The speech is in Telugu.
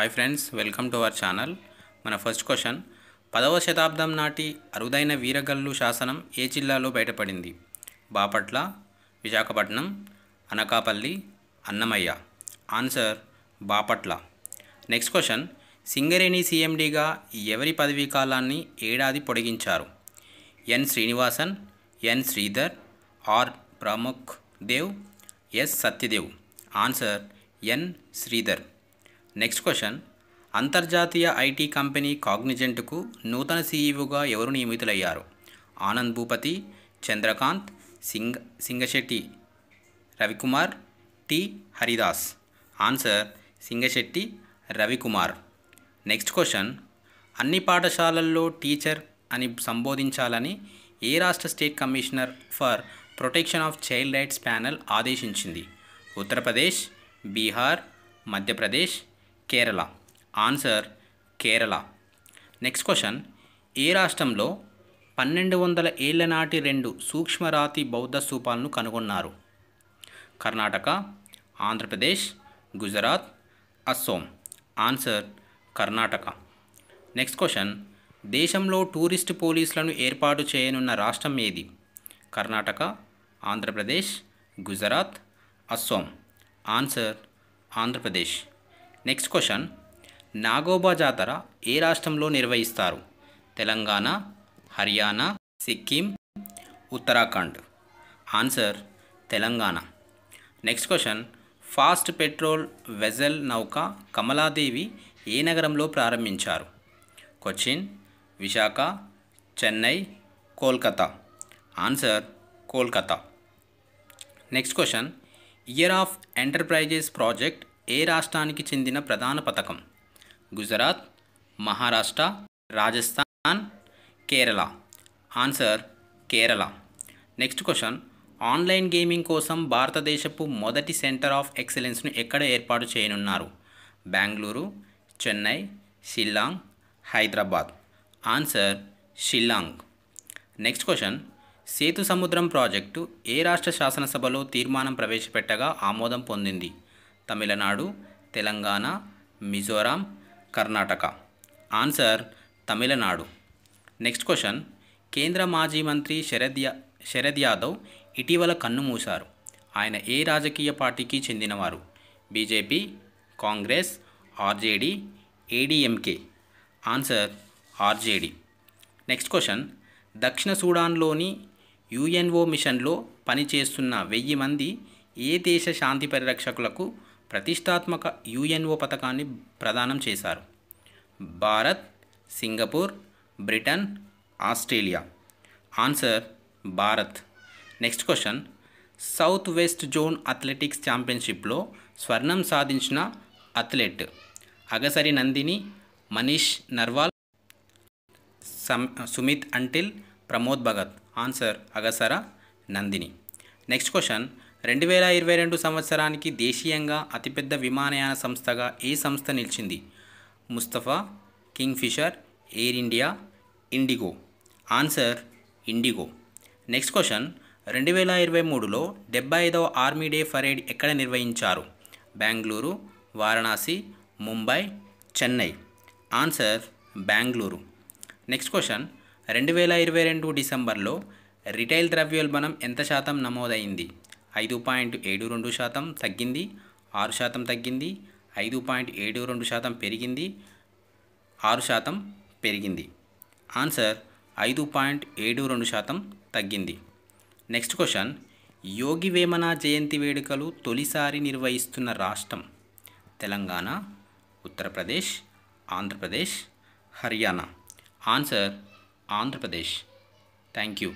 hi friends welcome to our channel మన ఫస్ట్ క్వశ్చన్ పదవ శతాబ్దం నాటి అరుదైన వీరగల్లు శాసనం ఏ జిల్లాలో బయటపడింది Bapatla Visakhapatnam Anakapalli Annamayya answer Bapatla next question Singareni సీఎండీగా ఎవరి పదవీ కాలాన్ని ఏడాది పొడిగించారు N Srinivasan N Sridhar R Pramukh Dev S Satyadev answer N Sridhar next question అంతర్జాతీయ ఐటీ కంపెనీ కాగ్నిజెంట్కు నూతన సీఈఓగా ఎవరు నియమితులయ్యారు Anand Bhupathi Chandrakant Singh Singasetti Ravikumar T Haridas answer Singasetti Ravikumar next question అన్ని పాఠశాలల్లో టీచర్ అని సంబోధించాలని ఏ రాష్ట్ర state commissioner for protection of child rights panel ఆదేశించింది Uttar Pradesh Bihar Madhya Pradesh Kerala answer Kerala next question ఏ రాష్ట్రంలో పన్నెండు వందల ఏళ్ల నాటి రెండు సూక్ష్మరాతి బౌద్ధ స్థూపాలను కనుగొన్నారు Karnataka Andhra Pradesh Gujarat Assam answer Karnataka next question దేశంలో టూరిస్ట్ పోలీసులను ఏర్పాటు చేయనున్న రాష్ట్రం ఏది Karnataka Andhra Pradesh Gujarat Assam answer Andhra Pradesh next question Nagoba Jatara ఏ రాష్ట్రంలో నిర్వహిస్తారు Telangana Haryana Sikkim Uttarakhand answer Telangana next question fast patrol vessel నౌక కమలాదేవి ఏ నగరంలో ప్రారంభించారు Cochin Visakha Chennai Kolkata answer Kolkata next question year of enterprises project ఏ రాష్ట్రానికి చెందిన ప్రధాన పథకం Gujarat Maharashtra Rajasthan Kerala answer Kerala next question online gaming కోసం భారతదేశపు మొదటి సెంటర్ ఆఫ్ ఎక్సలెన్స్ను ఎక్కడ ఏర్పాటు చేయనున్నారు Bengaluru Chennai Shillong Hyderabad answer Shillong next question Sethusamudram project ఏ రాష్ట్ర శాసనసభలో తీర్మానం ప్రవేశపెట్టగా ఆమోదం పొందింది Tamil Nadu Telangana Mizoram Karnataka answer Tamil Nadu next question కేంద్ర మాజీ మంత్రి శరద్ శరద్ యాదవ్ ఇటీవల కన్నుమూశారు ఆయన ఏ రాజకీయ పార్టీకి చెందినవారు BJP Congress RJD ADMK answer RJD next question దక్షిణ సూడాన్లోని యుఎన్ఓ మిషన్లో పనిచేస్తున్న వెయ్యి మంది ఏ దేశ శాంతి పరిరక్షకులకు ప్రతిష్టాత్మక యుఎన్ఓ పథకాన్ని ప్రదానం చేశారు Bharat Singapore Britain Australia answer Bharat next question south west zone athletics ఛాంపియన్షిప్లో స్వర్ణం సాధించిన athlete Agasari Nandini Manish Narwal Sumit Antil Pramod Bhagat answer Agasara Nandini next question రెండు వేల ఇరవై రెండు సంవత్సరానికి దేశీయంగా అతిపెద్ద విమానయాన సంస్థగా ఏ సంస్థ నిలిచింది Mustafa Kingfisher Air India IndiGo answer IndiGo next question రెండు వేల ఇరవై మూడులో డెబ్బై ఐదవ ఆర్మీ డే పరేడ్ ఎక్కడ నిర్వహించారు Bengaluru Varanasi Mumbai Chennai answer Bengaluru next question రెండు వేల ఇరవై రెండు డిసెంబర్లో రిటైల్ ద్రవ్యోల్బణం ఎంత శాతం నమోదైంది ఐదు పాయింట్ ఏడు రెండు శాతం తగ్గింది ఆరు శాతం తగ్గింది ఐదు పాయింట్ ఏడు రెండు శాతం పెరిగింది ఆరు శాతం పెరిగింది ఆన్సర్ ఐదు పాయింట్ ఏడు రెండు శాతం తగ్గింది నెక్స్ట్ క్వశ్చన్ యోగి వేమన జయంతి వేడుకలు తొలిసారి నిర్వహిస్తున్న రాష్ట్రం Telangana Uttar Pradesh Andhra Pradesh Haryana answer Andhra Pradesh thank you